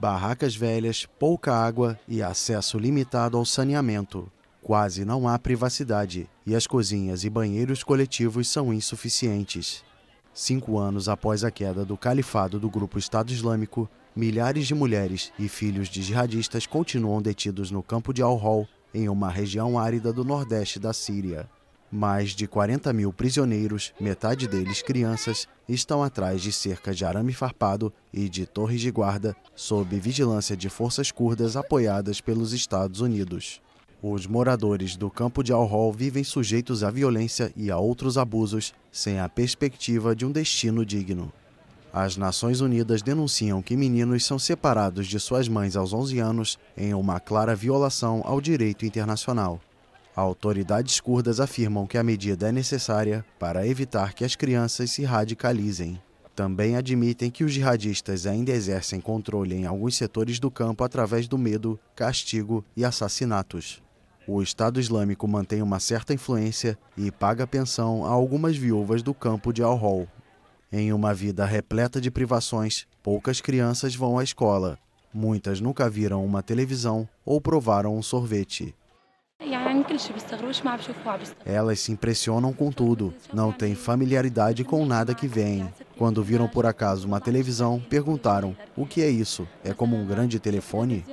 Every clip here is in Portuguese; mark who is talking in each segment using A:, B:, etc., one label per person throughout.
A: barracas velhas, pouca água e acesso limitado ao saneamento. Quase não há privacidade e as cozinhas e banheiros coletivos são insuficientes. Cinco anos após a queda do califado do grupo Estado Islâmico, milhares de mulheres e filhos de jihadistas continuam detidos no campo de Al-Hol, em uma região árida do nordeste da Síria. Mais de 40 mil prisioneiros, metade deles crianças, estão atrás de cerca de arame farpado e de torres de guarda, sob vigilância de forças curdas apoiadas pelos Estados Unidos. Os moradores do campo de Al-Hol vivem sujeitos à violência e a outros abusos, sem a perspectiva de um destino digno. As Nações Unidas denunciam que meninos são separados de suas mães aos 11 anos, em uma clara violação ao direito internacional. Autoridades curdas afirmam que a medida é necessária para evitar que as crianças se radicalizem. Também admitem que os jihadistas ainda exercem controle em alguns setores do campo através do medo, castigo e assassinatos. O Estado Islâmico mantém uma certa influência e paga pensão a algumas viúvas do campo de Al-Hol. Em uma vida repleta de privações, poucas crianças vão à escola. Muitas nunca viram uma televisão ou provaram um sorvete. Elas se impressionam com tudo, não têm familiaridade com nada que vem. Quando viram por acaso uma televisão, perguntaram: O que é isso? É como um grande telefone?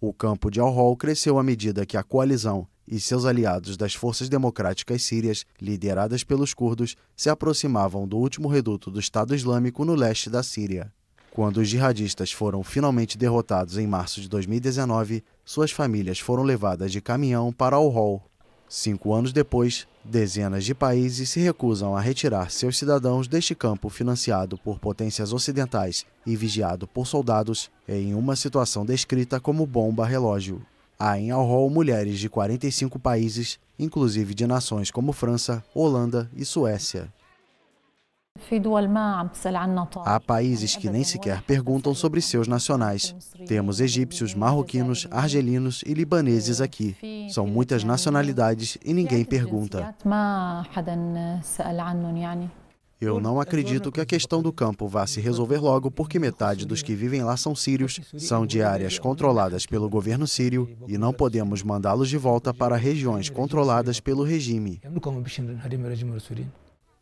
A: O campo de Al-Hol cresceu à medida que a coalizão e seus aliados das forças democráticas sírias, lideradas pelos curdos, se aproximavam do último reduto do Estado Islâmico no leste da Síria. Quando os jihadistas foram finalmente derrotados em março de 2019, suas famílias foram levadas de caminhão para o hall. Cinco anos depois, dezenas de países se recusam a retirar seus cidadãos deste campo financiado por potências ocidentais e vigiado por soldados em uma situação descrita como bomba-relógio. Há em Al-Hol mulheres de 45 países, inclusive de nações como França, Holanda e Suécia. Há países que nem sequer perguntam sobre seus nacionais. Temos egípcios, marroquinos, argelinos e libaneses aqui. São muitas nacionalidades e ninguém pergunta. Eu não acredito que a questão do campo vá se resolver logo, porque metade dos que vivem lá são sírios, são de áreas controladas pelo governo sírio e não podemos mandá-los de volta para regiões controladas pelo regime.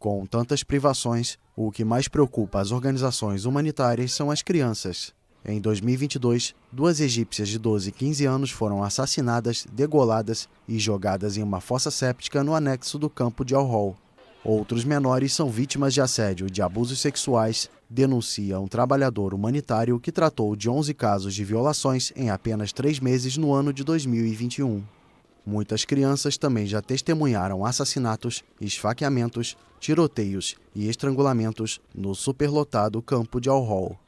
A: Com tantas privações, o que mais preocupa as organizações humanitárias são as crianças. Em 2022, duas egípcias de 12 e 15 anos foram assassinadas, degoladas e jogadas em uma fossa séptica no anexo do campo de Al-Hol. Outros menores são vítimas de assédio e de abusos sexuais, denuncia um trabalhador humanitário que tratou de 11 casos de violações em apenas três meses no ano de 2021. Muitas crianças também já testemunharam assassinatos, esfaqueamentos, tiroteios e estrangulamentos no superlotado campo de Al-Hol.